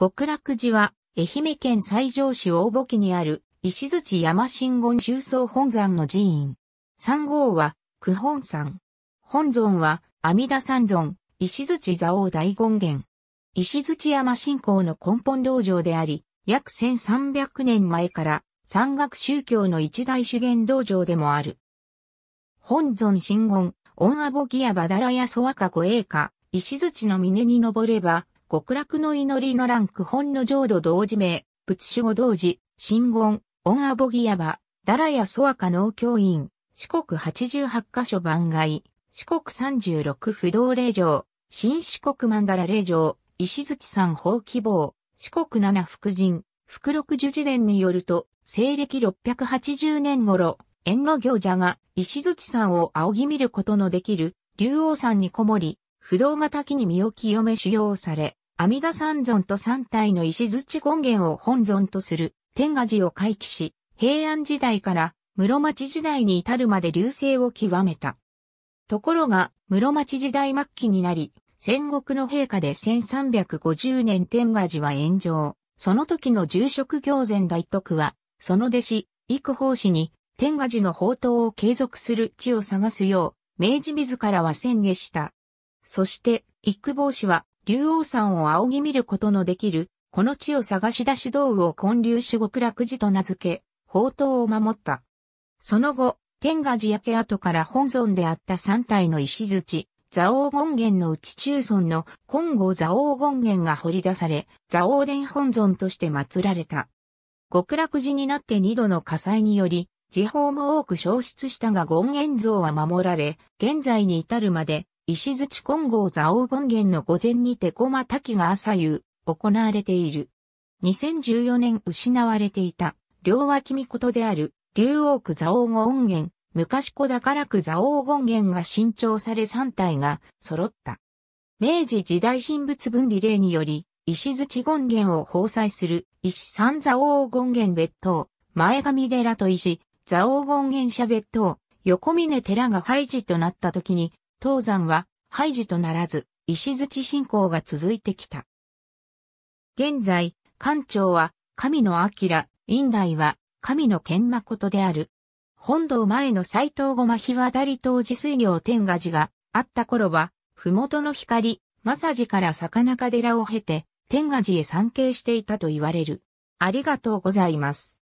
極楽寺は、愛媛県西条市大墓記にある、石槌山真言宗僧本山の寺院。三号は、九本山。本尊は、阿弥陀三尊、石槌蔵王大権現。石槌山信仰の根本道場であり、約1300年前から山岳宗教の一大修験道場でもある。本尊真言、恩阿アボギアバダラヤソワカゴエイカ、石槌の峰に登れば、極楽の祈りのランク本の浄土同時名、仏守護同時、真言、ンアボギヤバ、ダラヤソアカ農教員、四国八十八カ所番外、四国三十六不動霊場、新四国曼荼羅霊場、石月山法希望、四国七福神、福六寿寺伝によると、西暦六百八十年頃、縁の行者が石月山を仰ぎ見ることのできる、竜王山にこもり、不動が滝に身を清め修行され、阿弥陀三尊と三体の石槌権現を本尊とする天下寺を回帰し、平安時代から室町時代に至るまで流星を極めた。ところが、室町時代末期になり、戦国の陛下で1350年天下寺は炎上。その時の住職行善大徳は、その弟子、幾法師に、天下寺の宝刀を継続する地を探すよう、明治自らは宣言した。そして、幾坊氏は、竜王山を仰ぎ見ることのできる、この地を探し出し道具を建立し極楽寺と名付け、宝刀を守った。その後、天下寺焼け跡から本尊であった三体の石槌、蔵王権現の内中尊の金剛蔵王権現が掘り出され、蔵王殿本尊として祀られた。極楽寺になって二度の火災により、寺宝も多く消失したが権現像は守られ、現在に至るまで石槌金剛蔵王権現の午前にて駒滝が朝夕、行われている。2014年失われていた、両脇見事とである、竜王区蔵王権現、昔子宝区蔵王権現が新調され3体が揃った。明治時代神仏分離令により、石槌権限を包祭する石三座王権限別当、前上寺と石、座王権限社別当、横峰寺が廃寺となった時に、東山は廃寺とならず、石槌信仰が続いてきた。現在、官庁は神の明、院内は神の剣誠である。本堂前の斎藤ごま日渡り当時水行天賀寺があった頃は、麓の光、正寺から坂中寺を経て、天賀寺へ参詣していたと言われる。ありがとうございます。